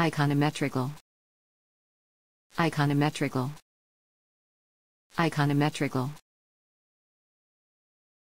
Iconometrical. Iconometrical. Iconometrical.